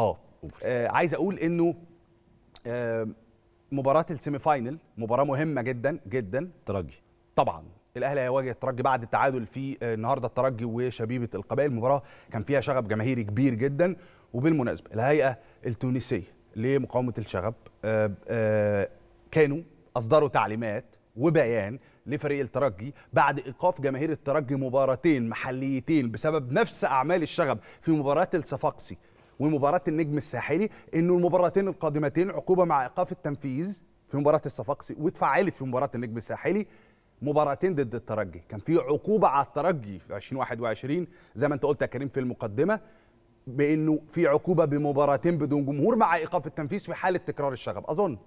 اه. اه عايز اقول انه آه، مباراه السيمي فاينل مباراه مهمه جدا جدا ترجي طبعا الاهلي هيواجه الترجي بعد التعادل في آه، النهارده الترجي وشبيبه القبائل المباراه كان فيها شغب جماهيري كبير جدا وبالمناسبه الهيئه التونسيه لمقاومه الشغب كانوا اصدروا تعليمات وبيان لفريق الترجي بعد ايقاف جماهير الترجي مباراتين محليتين بسبب نفس اعمال الشغب في مباراه الصفاقسي ومباراه النجم الساحلي انه المباراتين القادمتين عقوبه مع ايقاف التنفيذ في مباراه الصفاقسي واتفعلت في مباراه النجم الساحلي مباراتين ضد الترجي كان في عقوبه على الترجي في 2021 زي ما انت قلت يا كريم في المقدمه بانه في عقوبه بمباراتين بدون جمهور مع ايقاف التنفيذ في حاله تكرار الشغب اظن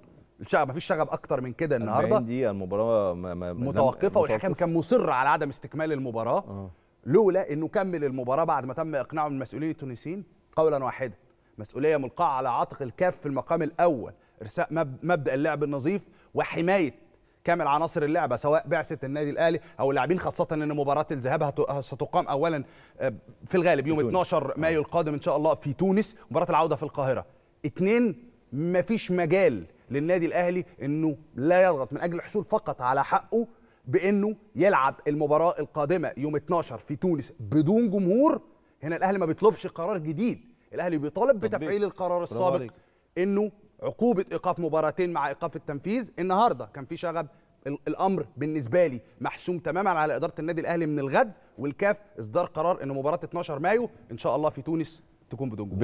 الشغب مفيش شغب اكتر من كده النهارده دي المباراه ما ما متوقفه والحكم كان مصر على عدم استكمال المباراه أه. لولا انه كمل المباراه بعد ما تم اقناعه من المسؤولين التونسيين قولا واحدا مسؤوليه ملقاه على عاتق الكاف في المقام الاول ارساء مبدا اللعب النظيف وحمايه كامل عناصر اللعبه سواء بعثه النادي الاهلي او اللاعبين خاصه ان مباراه الذهاب ستقام اولا آه، في الغالب يوم 12 آه. مايو القادم ان شاء الله في تونس مباراه العوده في القاهره اثنين مفيش مجال للنادي الاهلي انه لا يضغط من اجل الحصول فقط على حقه بانه يلعب المباراه القادمه يوم 12 في تونس بدون جمهور هنا الاهلي ما بيطلبش قرار جديد الاهلي بيطالب بتفعيل القرار السابق انه عقوبه ايقاف مباراتين مع ايقاف التنفيذ النهارده كان في شغب الامر بالنسبه لي محسوم تماما على اداره النادي الاهلي من الغد والكاف اصدار قرار ان مباراه 12 مايو ان شاء الله في تونس تكون بدون جمهور